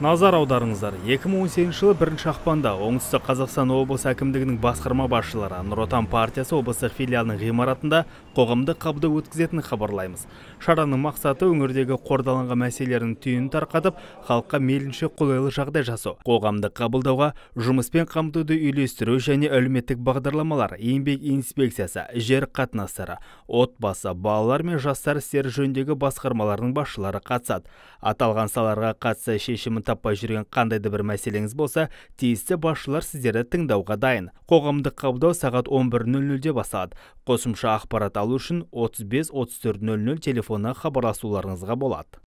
назар аударыңыздар 2018 жылы 1 ақпанда оңтүстік қазақстан облысы әкімдігінің басқарма басшылары нұр отан партиясы облыстық филиалының ғимаратында қоғамдық қабды өткізетінін хабарлаймыз шараның мақсаты өңірдегі қордаланған мәселелердің түйінін тарқатып халыққа мейлінше қолайлы жағдай жасау қоғамдық қабылдауға жұмыспен қамтуды үйлестіру және әлеуметтік бағдарламалар еңбек инспекциясы жер қатынастары отбасы балалар мен жастар істері жөніндегі басқармалардың басшылары қатысады аталған салаларға қатысты шешімін таппай жүрген қандай бір мәселеңіз болса тиісті басшылар сіздерді тыңдауға дайын қоғамдық қабылдау сағат 11.00-де басталады қосымша ақпарат алу үшін 35-34.00 телефонына хабарласуларыңызға болады